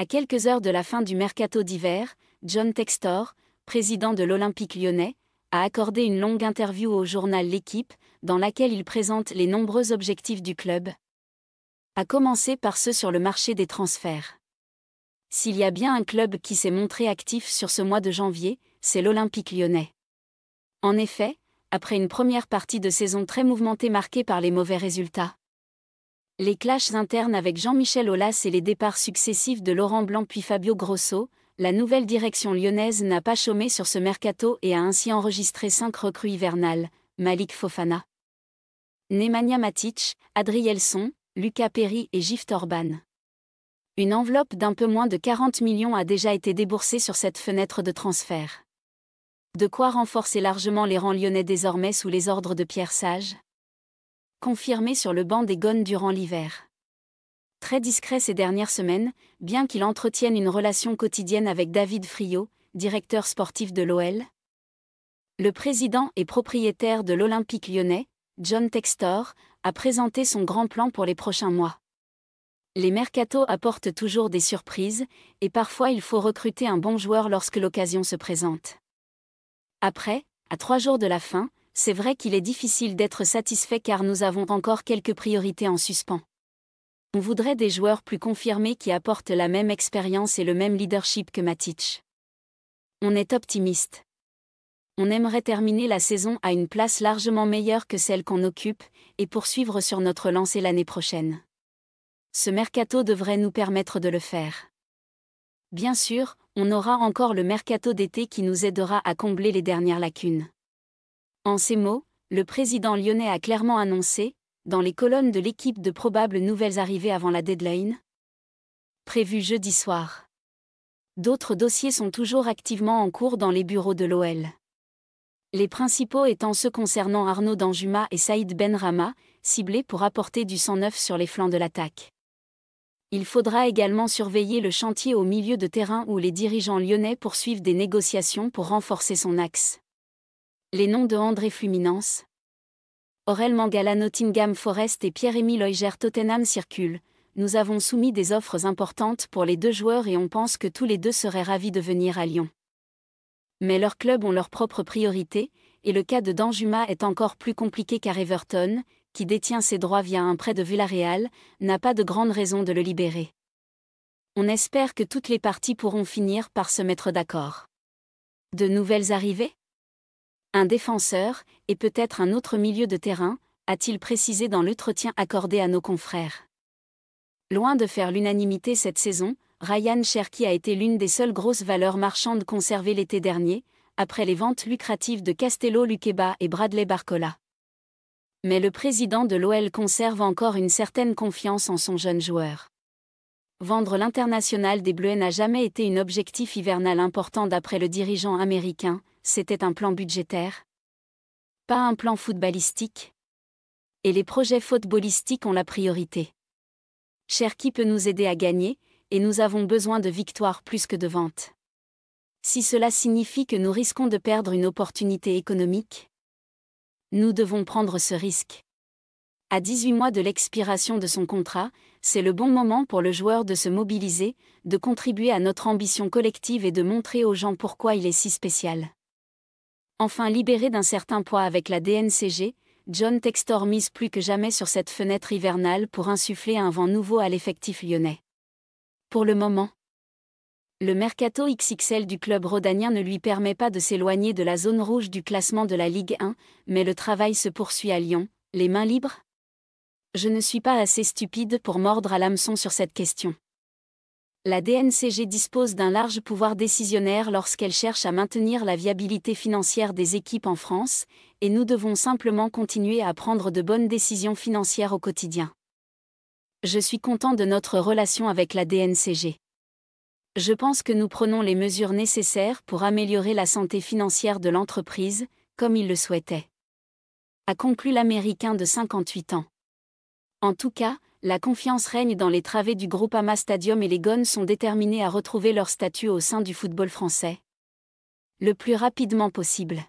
À quelques heures de la fin du mercato d'hiver, John Textor, président de l'Olympique lyonnais, a accordé une longue interview au journal L'équipe, dans laquelle il présente les nombreux objectifs du club. À commencer par ceux sur le marché des transferts. S'il y a bien un club qui s'est montré actif sur ce mois de janvier, c'est l'Olympique lyonnais. En effet, après une première partie de saison très mouvementée marquée par les mauvais résultats, les clashs internes avec Jean-Michel Aulas et les départs successifs de Laurent Blanc puis Fabio Grosso, la nouvelle direction lyonnaise n'a pas chômé sur ce mercato et a ainsi enregistré cinq recrues hivernales, Malik Fofana, Nemanja Matic, Adrielson, Lucas Perry et Gift Orban. Une enveloppe d'un peu moins de 40 millions a déjà été déboursée sur cette fenêtre de transfert. De quoi renforcer largement les rangs lyonnais désormais sous les ordres de Pierre Sage confirmé sur le banc des Gones durant l'hiver. Très discret ces dernières semaines, bien qu'il entretienne une relation quotidienne avec David Friot, directeur sportif de l'OL, le président et propriétaire de l'Olympique lyonnais, John Textor, a présenté son grand plan pour les prochains mois. Les mercatos apportent toujours des surprises, et parfois il faut recruter un bon joueur lorsque l'occasion se présente. Après, à trois jours de la fin, c'est vrai qu'il est difficile d'être satisfait car nous avons encore quelques priorités en suspens. On voudrait des joueurs plus confirmés qui apportent la même expérience et le même leadership que Matic. On est optimiste. On aimerait terminer la saison à une place largement meilleure que celle qu'on occupe et poursuivre sur notre lancée l'année prochaine. Ce mercato devrait nous permettre de le faire. Bien sûr, on aura encore le mercato d'été qui nous aidera à combler les dernières lacunes. En ces mots, le président lyonnais a clairement annoncé, dans les colonnes de l'équipe de probables nouvelles arrivées avant la deadline, prévue jeudi soir. D'autres dossiers sont toujours activement en cours dans les bureaux de l'OL. Les principaux étant ceux concernant Arnaud Danjuma et Saïd Rama, ciblés pour apporter du sang neuf sur les flancs de l'attaque. Il faudra également surveiller le chantier au milieu de terrain où les dirigeants lyonnais poursuivent des négociations pour renforcer son axe. Les noms de André Fluminense, Aurel Mangala Nottingham Forest et Pierre-Émile Oiger Tottenham circulent. Nous avons soumis des offres importantes pour les deux joueurs et on pense que tous les deux seraient ravis de venir à Lyon. Mais leurs clubs ont leurs propres priorités, et le cas de Danjuma est encore plus compliqué car Everton, qui détient ses droits via un prêt de Villarreal, n'a pas de grande raison de le libérer. On espère que toutes les parties pourront finir par se mettre d'accord. De nouvelles arrivées un défenseur, et peut-être un autre milieu de terrain, a-t-il précisé dans l'entretien accordé à nos confrères. Loin de faire l'unanimité cette saison, Ryan Cherky a été l'une des seules grosses valeurs marchandes conservées l'été dernier, après les ventes lucratives de Castello Luqueba et Bradley Barcola. Mais le président de l'OL conserve encore une certaine confiance en son jeune joueur. Vendre l'international des Bleus n'a jamais été un objectif hivernal important d'après le dirigeant américain, c'était un plan budgétaire. Pas un plan footballistique. Et les projets footballistiques ont la priorité. Cher qui peut nous aider à gagner, et nous avons besoin de victoires plus que de ventes. Si cela signifie que nous risquons de perdre une opportunité économique, nous devons prendre ce risque. À 18 mois de l'expiration de son contrat, c'est le bon moment pour le joueur de se mobiliser, de contribuer à notre ambition collective et de montrer aux gens pourquoi il est si spécial. Enfin libéré d'un certain poids avec la DNCG, John Textor mise plus que jamais sur cette fenêtre hivernale pour insuffler un vent nouveau à l'effectif lyonnais. Pour le moment, le mercato XXL du club rodanien ne lui permet pas de s'éloigner de la zone rouge du classement de la Ligue 1, mais le travail se poursuit à Lyon, les mains libres Je ne suis pas assez stupide pour mordre à l'hameçon sur cette question la DNCG dispose d'un large pouvoir décisionnaire lorsqu'elle cherche à maintenir la viabilité financière des équipes en France, et nous devons simplement continuer à prendre de bonnes décisions financières au quotidien. Je suis content de notre relation avec la DNCG. Je pense que nous prenons les mesures nécessaires pour améliorer la santé financière de l'entreprise, comme il le souhaitait. A conclu l'Américain de 58 ans. En tout cas, la confiance règne dans les travées du groupe Ama Stadium et les Gones sont déterminés à retrouver leur statut au sein du football français. Le plus rapidement possible.